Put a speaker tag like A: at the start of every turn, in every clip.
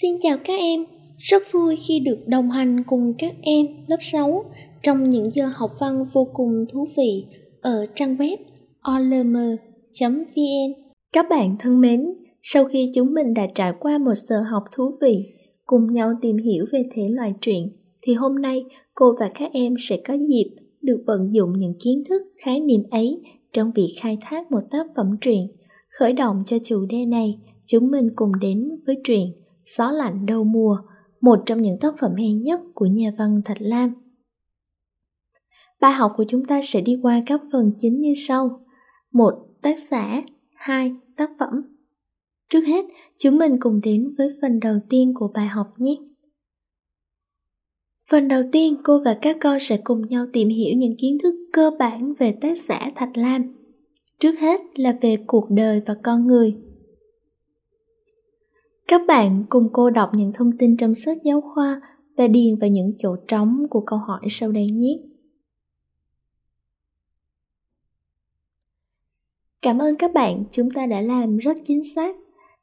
A: Xin chào các em, rất vui khi được đồng hành cùng các em lớp 6 trong những giờ học văn vô cùng thú vị ở trang web olm.vn. Các bạn thân mến, sau khi chúng mình đã trải qua một giờ học thú vị cùng nhau tìm hiểu về thể loại truyện thì hôm nay cô và các em sẽ có dịp được vận dụng những kiến thức khái niệm ấy trong việc khai thác một tác phẩm truyện. Khởi động cho chủ đề này, chúng mình cùng đến với truyện Gió lạnh đầu mùa, một trong những tác phẩm hay nhất của nhà văn Thạch Lam. Bài học của chúng ta sẽ đi qua các phần chính như sau. một Tác giả hai Tác phẩm Trước hết, chúng mình cùng đến với phần đầu tiên của bài học nhé. Phần đầu tiên, cô và các con sẽ cùng nhau tìm hiểu những kiến thức cơ bản về tác giả Thạch Lam. Trước hết là về cuộc đời và con người các bạn cùng cô đọc những thông tin trong sách giáo khoa và điền vào những chỗ trống của câu hỏi sau đây nhé. Cảm ơn các bạn, chúng ta đã làm rất chính xác.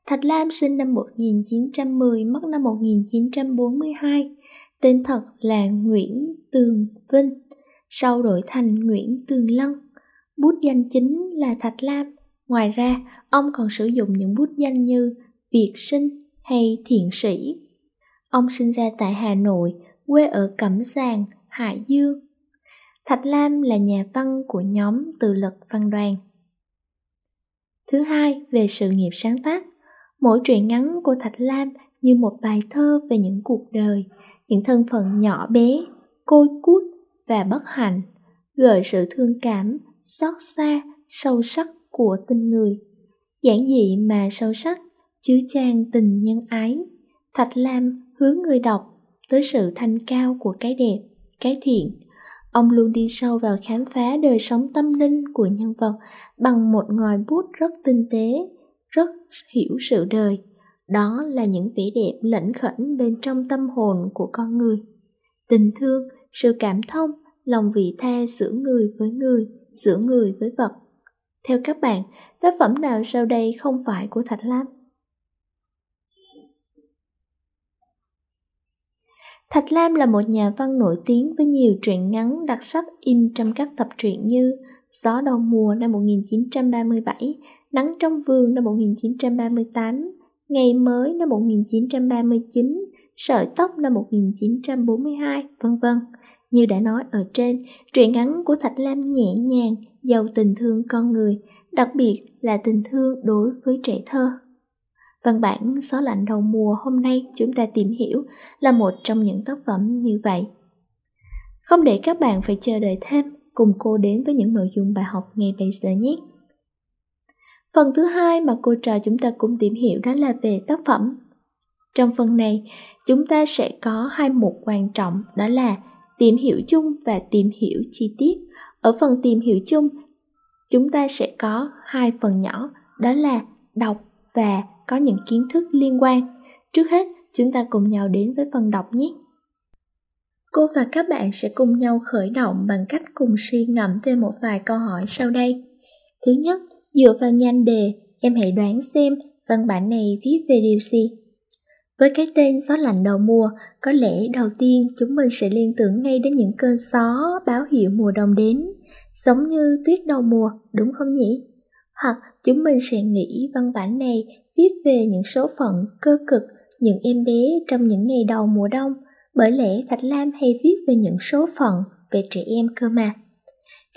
A: Thạch Lam sinh năm 1910, mất năm 1942. Tên thật là Nguyễn Tường Vinh, sau đổi thành Nguyễn Tường Lân. Bút danh chính là Thạch Lam. Ngoài ra, ông còn sử dụng những bút danh như Việt sinh hay thiện sĩ. Ông sinh ra tại Hà Nội, quê ở Cẩm Giàng, Hải Dương. Thạch Lam là nhà văn của nhóm Từ Lực Văn Đoàn. Thứ hai, về sự nghiệp sáng tác. Mỗi truyện ngắn của Thạch Lam như một bài thơ về những cuộc đời, những thân phận nhỏ bé, côi cút và bất hạnh, gợi sự thương cảm, xót xa, sâu sắc của tình người. Giản dị mà sâu sắc chứa chan tình nhân ái thạch lam hướng người đọc tới sự thanh cao của cái đẹp cái thiện ông luôn đi sâu vào khám phá đời sống tâm linh của nhân vật bằng một ngòi bút rất tinh tế rất hiểu sự đời đó là những vẻ đẹp lẩn khẩn bên trong tâm hồn của con người tình thương sự cảm thông lòng vị tha giữa người với người giữa người với vật theo các bạn tác phẩm nào sau đây không phải của thạch lam Thạch Lam là một nhà văn nổi tiếng với nhiều truyện ngắn đặc sắc in trong các tập truyện như Gió đầu mùa năm 1937, Nắng trong vườn năm 1938, Ngày mới năm 1939, Sợi tóc năm 1942, vân vân. Như đã nói ở trên, truyện ngắn của Thạch Lam nhẹ nhàng, giàu tình thương con người, đặc biệt là tình thương đối với trẻ thơ. Văn vâng bản Gió lạnh đầu mùa hôm nay chúng ta tìm hiểu là một trong những tác phẩm như vậy. Không để các bạn phải chờ đợi thêm, cùng cô đến với những nội dung bài học ngay bây giờ nhé. Phần thứ hai mà cô trò chúng ta cùng tìm hiểu đó là về tác phẩm. Trong phần này, chúng ta sẽ có hai mục quan trọng đó là tìm hiểu chung và tìm hiểu chi tiết. Ở phần tìm hiểu chung, chúng ta sẽ có hai phần nhỏ đó là đọc và có những kiến thức liên quan. Trước hết, chúng ta cùng nhau đến với phần đọc nhé. Cô và các bạn sẽ cùng nhau khởi động bằng cách cùng suy ngẫm về một vài câu hỏi sau đây. Thứ nhất, dựa vào nhan đề, em hãy đoán xem văn bản này viết về điều gì. Với cái tên gió lạnh đầu mùa, có lẽ đầu tiên chúng mình sẽ liên tưởng ngay đến những cơn gió báo hiệu mùa đông đến, giống như tuyết đầu mùa, đúng không nhỉ? hoặc chúng mình sẽ nghĩ văn bản này viết về những số phận cơ cực những em bé trong những ngày đầu mùa đông bởi lẽ thạch lam hay viết về những số phận về trẻ em cơ mà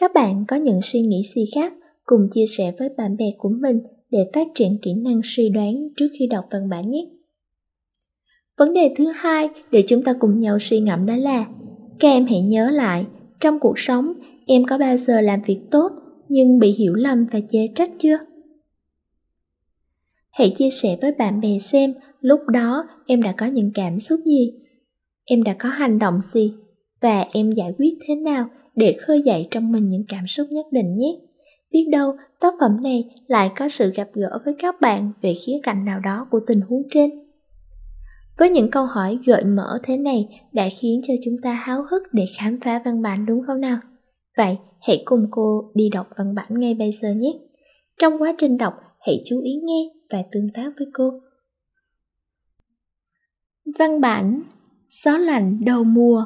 A: các bạn có những suy nghĩ gì khác cùng chia sẻ với bạn bè của mình để phát triển kỹ năng suy đoán trước khi đọc văn bản nhé vấn đề thứ hai để chúng ta cùng nhau suy ngẫm đó là các em hãy nhớ lại trong cuộc sống em có bao giờ làm việc tốt nhưng bị hiểu lầm và chê trách chưa hãy chia sẻ với bạn bè xem lúc đó em đã có những cảm xúc gì em đã có hành động gì và em giải quyết thế nào để khơi dậy trong mình những cảm xúc nhất định nhé biết đâu tác phẩm này lại có sự gặp gỡ với các bạn về khía cạnh nào đó của tình huống trên với những câu hỏi gợi mở thế này đã khiến cho chúng ta háo hức để khám phá văn bản đúng không nào Vậy, hãy cùng cô đi đọc văn bản ngay bây giờ nhé. Trong quá trình đọc, hãy chú ý nghe và tương tác với cô. Văn bản Gió lạnh đầu mùa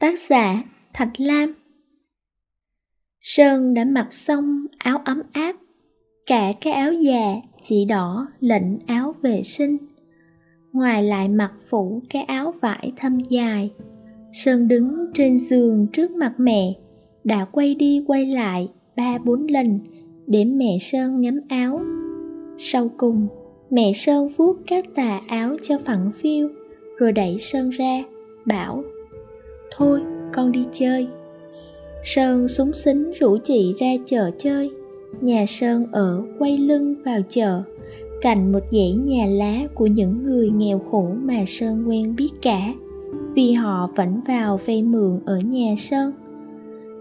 A: Tác giả Thạch Lam Sơn đã mặc xong áo ấm áp Cả cái áo già chỉ đỏ lệnh áo vệ sinh Ngoài lại mặc phủ cái áo vải thâm dài Sơn đứng trên giường trước mặt mẹ đã quay đi quay lại ba bốn lần để mẹ sơn ngắm áo sau cùng mẹ sơn vuốt các tà áo cho phẳng phiu rồi đẩy sơn ra bảo thôi con đi chơi sơn súng xính rủ chị ra chợ chơi nhà sơn ở quay lưng vào chợ cạnh một dãy nhà lá của những người nghèo khổ mà sơn quen biết cả vì họ vẫn vào vay mượn ở nhà sơn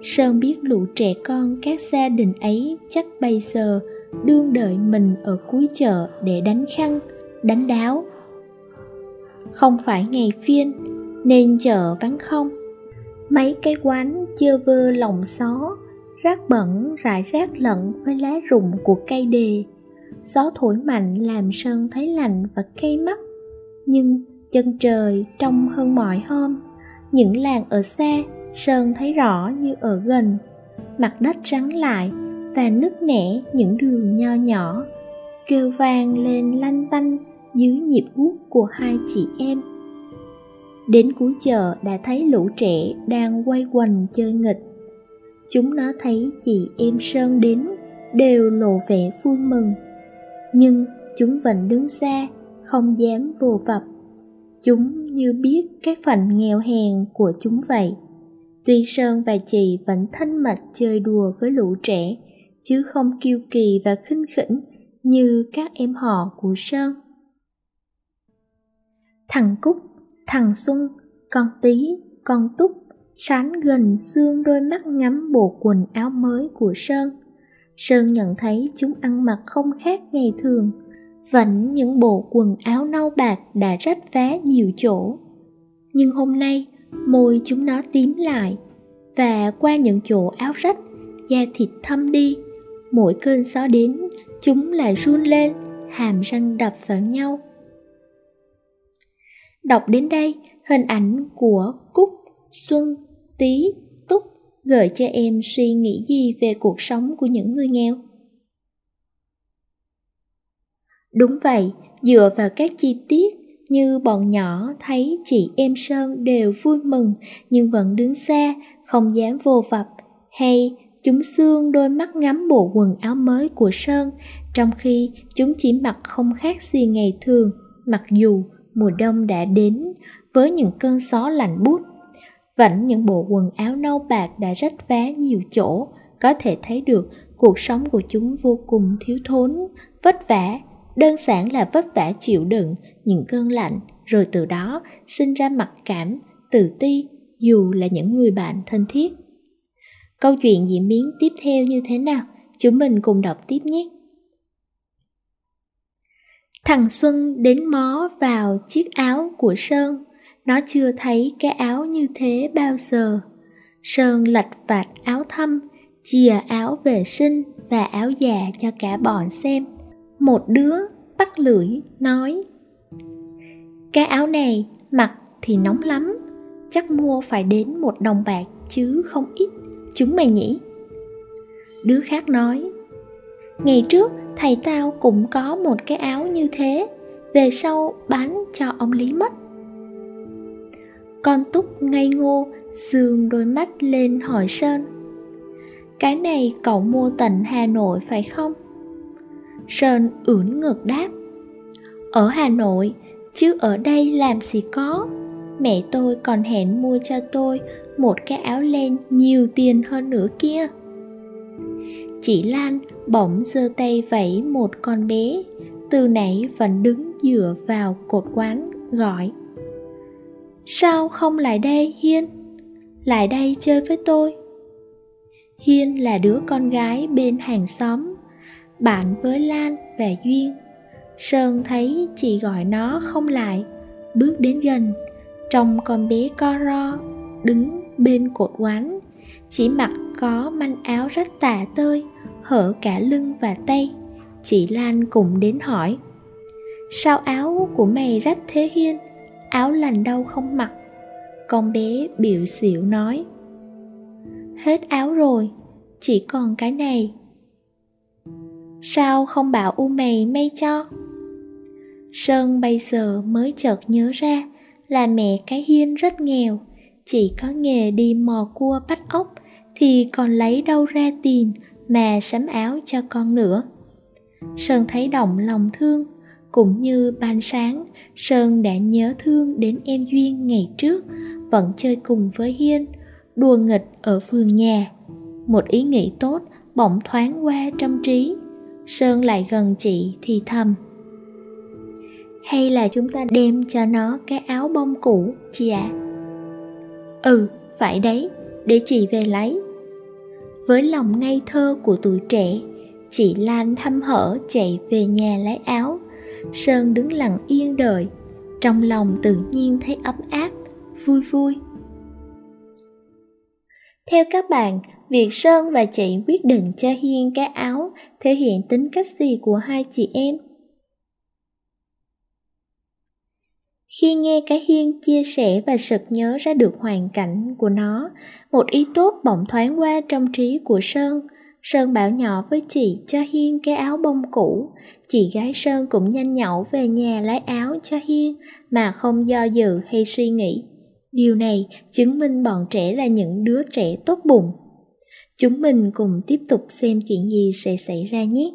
A: sơn biết lũ trẻ con các gia đình ấy chắc bây giờ đương đợi mình ở cuối chợ để đánh khăn đánh đáo không phải ngày phiên nên chợ vắng không mấy cái quán chưa vơ lòng xó rác bẩn rải rác lẫn với lá rụng của cây đề gió thổi mạnh làm sơn thấy lạnh và cay mắt nhưng chân trời trong hơn mọi hôm những làng ở xa sơn thấy rõ như ở gần mặt đất rắn lại và nứt nẻ những đường nho nhỏ kêu vang lên lanh tanh dưới nhịp guốc của hai chị em đến cuối chợ đã thấy lũ trẻ đang quay quanh chơi nghịch chúng nó thấy chị em sơn đến đều lộ vẻ vui mừng nhưng chúng vẫn đứng xa không dám vô vập chúng như biết cái phần nghèo hèn của chúng vậy Tuy Sơn và chị vẫn thân mật chơi đùa với lũ trẻ, chứ không kiêu kỳ và khinh khỉnh như các em họ của Sơn. Thằng Cúc, thằng Xuân, con Tí, con Túc sánh gần xương đôi mắt ngắm bộ quần áo mới của Sơn. Sơn nhận thấy chúng ăn mặc không khác ngày thường, vẫn những bộ quần áo nâu bạc đã rách vá nhiều chỗ. Nhưng hôm nay, môi chúng nó tím lại và qua những chỗ áo rách da thịt thâm đi mỗi cơn gió đến chúng lại run lên hàm răng đập vào nhau đọc đến đây hình ảnh của cúc xuân tý túc gợi cho em suy nghĩ gì về cuộc sống của những người nghèo đúng vậy dựa vào các chi tiết như bọn nhỏ thấy chị em sơn đều vui mừng nhưng vẫn đứng xa không dám vô vập hay chúng xương đôi mắt ngắm bộ quần áo mới của sơn trong khi chúng chỉ mặc không khác gì ngày thường mặc dù mùa đông đã đến với những cơn gió lạnh buốt vẫn những bộ quần áo nâu bạc đã rách vá nhiều chỗ có thể thấy được cuộc sống của chúng vô cùng thiếu thốn vất vả đơn giản là vất vả chịu đựng những cơn lạnh rồi từ đó sinh ra mặc cảm tự ti dù là những người bạn thân thiết câu chuyện diễn biến tiếp theo như thế nào chúng mình cùng đọc tiếp nhé thằng xuân đến mó vào chiếc áo của sơn nó chưa thấy cái áo như thế bao giờ sơn lạch vạt áo thâm chìa áo vệ sinh và áo già cho cả bọn xem một đứa tắt lưỡi nói cái áo này mặc thì nóng lắm chắc mua phải đến một đồng bạc chứ không ít chúng mày nhỉ đứa khác nói ngày trước thầy tao cũng có một cái áo như thế về sau bán cho ông lý mất con túc ngây ngô sườn đôi mắt lên hỏi sơn cái này cậu mua tận hà nội phải không Sơn ưỡn ngược đáp Ở Hà Nội, chứ ở đây làm gì có Mẹ tôi còn hẹn mua cho tôi một cái áo len nhiều tiền hơn nữa kia Chị Lan bỗng giơ tay vẫy một con bé Từ nãy vẫn đứng dựa vào cột quán gọi Sao không lại đây Hiên? Lại đây chơi với tôi Hiên là đứa con gái bên hàng xóm bạn với lan về duyên sơn thấy chị gọi nó không lại bước đến gần trông con bé co ro đứng bên cột quán chỉ mặc có manh áo rất tà tơi hở cả lưng và tay chị lan cũng đến hỏi sao áo của mày rách thế hiên áo lành đâu không mặc con bé biểu xỉu nói hết áo rồi chỉ còn cái này sao không bảo u mày may cho sơn bây giờ mới chợt nhớ ra là mẹ cái hiên rất nghèo chỉ có nghề đi mò cua bắt ốc thì còn lấy đâu ra tiền mà sắm áo cho con nữa sơn thấy động lòng thương cũng như ban sáng sơn đã nhớ thương đến em duyên ngày trước vẫn chơi cùng với hiên đùa nghịch ở vườn nhà một ý nghĩ tốt bỗng thoáng qua trong trí sơn lại gần chị thì thầm hay là chúng ta đem cho nó cái áo bông cũ chị ạ à? ừ phải đấy để chị về lấy với lòng ngây thơ của tuổi trẻ chị lan hăm hở chạy về nhà lấy áo sơn đứng lặng yên đợi trong lòng tự nhiên thấy ấm áp vui vui theo các bạn, việc Sơn và chị quyết định cho Hiên cái áo thể hiện tính cách gì của hai chị em. Khi nghe cái Hiên chia sẻ và sực nhớ ra được hoàn cảnh của nó, một ý tốt bỗng thoáng qua trong trí của Sơn. Sơn bảo nhỏ với chị cho Hiên cái áo bông cũ. Chị gái Sơn cũng nhanh nhậu về nhà lấy áo cho Hiên mà không do dự hay suy nghĩ điều này chứng minh bọn trẻ là những đứa trẻ tốt bụng chúng mình cùng tiếp tục xem chuyện gì sẽ xảy ra nhé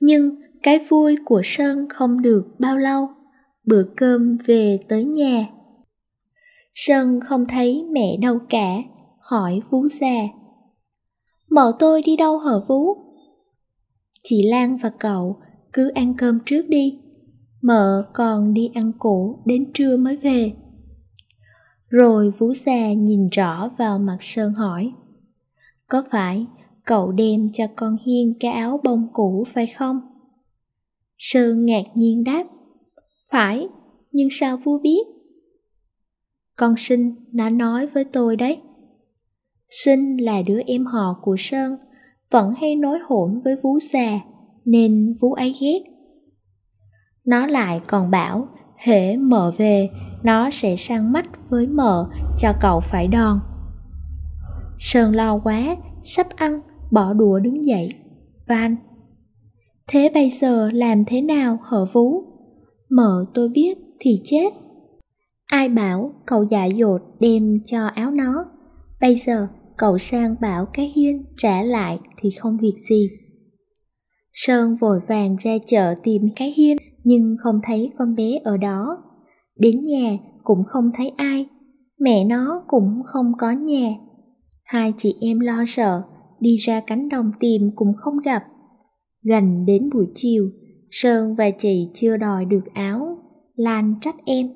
A: nhưng cái vui của sơn không được bao lâu bữa cơm về tới nhà sơn không thấy mẹ đâu cả hỏi vú già mợ tôi đi đâu hở vú chị lan và cậu cứ ăn cơm trước đi mợ còn đi ăn củ đến trưa mới về rồi vú già nhìn rõ vào mặt sơn hỏi có phải cậu đem cho con hiên cái áo bông cũ phải không sơn ngạc nhiên đáp phải nhưng sao vua biết con sinh đã nói với tôi đấy sinh là đứa em họ của sơn vẫn hay nói hỗn với vú Xà, nên vú ấy ghét nó lại còn bảo hễ mợ về nó sẽ sang mắt với mợ cho cậu phải đòn sơn lo quá sắp ăn bỏ đũa đứng dậy van thế bây giờ làm thế nào hở vú mợ tôi biết thì chết ai bảo cậu dạ dột đem cho áo nó bây giờ cậu sang bảo cái hiên trả lại thì không việc gì sơn vội vàng ra chợ tìm cái hiên nhưng không thấy con bé ở đó. Đến nhà cũng không thấy ai, mẹ nó cũng không có nhà. Hai chị em lo sợ, đi ra cánh đồng tìm cũng không gặp. Gần đến buổi chiều, Sơn và chị chưa đòi được áo, Lan trách em.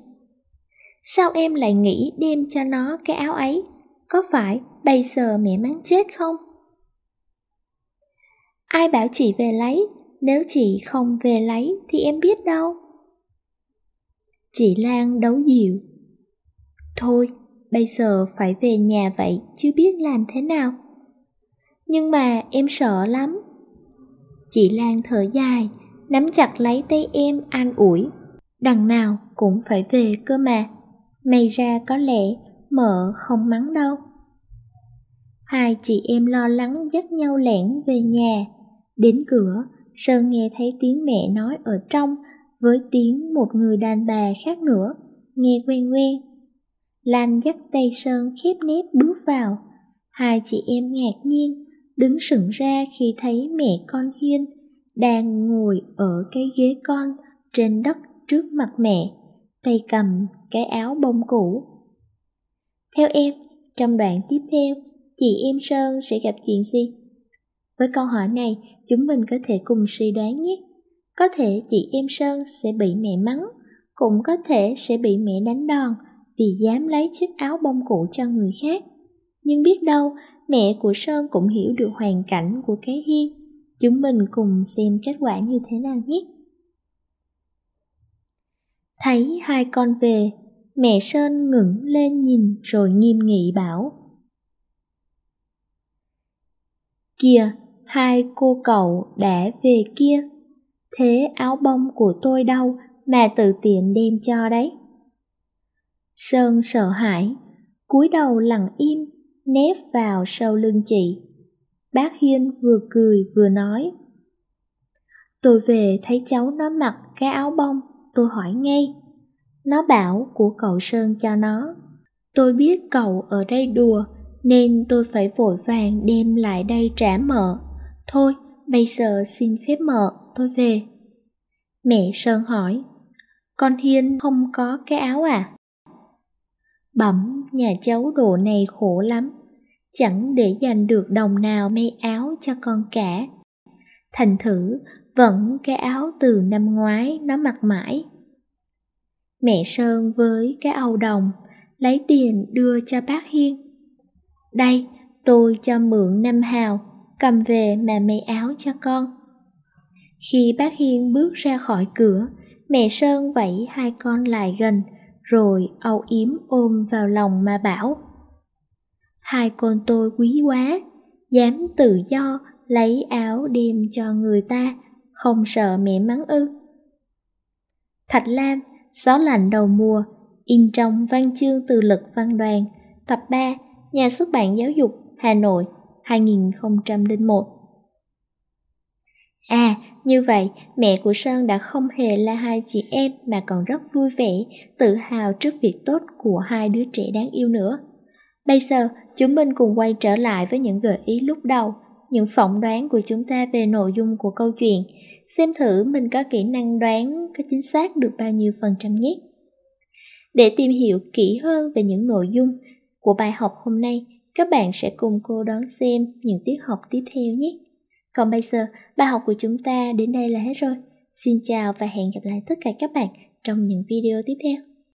A: Sao em lại nghĩ đem cho nó cái áo ấy? Có phải bây giờ mẹ mắng chết không? Ai bảo chị về lấy, nếu chị không về lấy thì em biết đâu. Chị Lan đấu dịu. Thôi, bây giờ phải về nhà vậy chứ biết làm thế nào. Nhưng mà em sợ lắm. Chị Lan thở dài, nắm chặt lấy tay em an ủi. Đằng nào cũng phải về cơ mà. May ra có lẽ mợ không mắng đâu. Hai chị em lo lắng dắt nhau lẻn về nhà, đến cửa Sơn nghe thấy tiếng mẹ nói ở trong với tiếng một người đàn bà khác nữa, nghe quen quen. Lan dắt tay Sơn khép nép bước vào. Hai chị em ngạc nhiên, đứng sững ra khi thấy mẹ con Hiên đang ngồi ở cái ghế con trên đất trước mặt mẹ, tay cầm cái áo bông cũ. Theo em, trong đoạn tiếp theo, chị em Sơn sẽ gặp chuyện gì? Với câu hỏi này, chúng mình có thể cùng suy đoán nhé. Có thể chị em Sơn sẽ bị mẹ mắng, cũng có thể sẽ bị mẹ đánh đòn vì dám lấy chiếc áo bông cũ cho người khác. Nhưng biết đâu, mẹ của Sơn cũng hiểu được hoàn cảnh của cái hiên. Chúng mình cùng xem kết quả như thế nào nhé. Thấy hai con về, mẹ Sơn ngẩng lên nhìn rồi nghiêm nghị bảo. Kìa, hai cô cậu đã về kia. Thế áo bông của tôi đâu mà tự tiện đem cho đấy. Sơn sợ hãi, cúi đầu lặng im, nép vào sau lưng chị. Bác Hiên vừa cười vừa nói. Tôi về thấy cháu nó mặc cái áo bông, tôi hỏi ngay. Nó bảo của cậu Sơn cho nó. Tôi biết cậu ở đây đùa, nên tôi phải vội vàng đem lại đây trả mợ. Thôi, bây giờ xin phép mở tôi về. Mẹ Sơn hỏi, con Hiên không có cái áo à? Bẩm, nhà cháu đồ này khổ lắm, chẳng để dành được đồng nào may áo cho con cả. Thành thử, vẫn cái áo từ năm ngoái nó mặc mãi. Mẹ Sơn với cái âu đồng, lấy tiền đưa cho bác Hiên. Đây, tôi cho mượn năm hào, cầm về mà may áo cho con khi bác hiên bước ra khỏi cửa mẹ sơn vẫy hai con lại gần rồi âu yếm ôm vào lòng mà bảo hai con tôi quý quá dám tự do lấy áo đem cho người ta không sợ mẹ mắng ư thạch lam gió lạnh đầu mùa in trong văn chương từ lực văn đoàn tập 3 nhà xuất bản giáo dục hà nội 2001. À, như vậy, mẹ của Sơn đã không hề là hai chị em mà còn rất vui vẻ, tự hào trước việc tốt của hai đứa trẻ đáng yêu nữa. Bây giờ, chúng mình cùng quay trở lại với những gợi ý lúc đầu, những phỏng đoán của chúng ta về nội dung của câu chuyện, xem thử mình có kỹ năng đoán có chính xác được bao nhiêu phần trăm nhé. Để tìm hiểu kỹ hơn về những nội dung của bài học hôm nay, các bạn sẽ cùng cô đón xem những tiết học tiếp theo nhé. Còn bây giờ, bài học của chúng ta đến đây là hết rồi. Xin chào và hẹn gặp lại tất cả các bạn trong những video tiếp theo.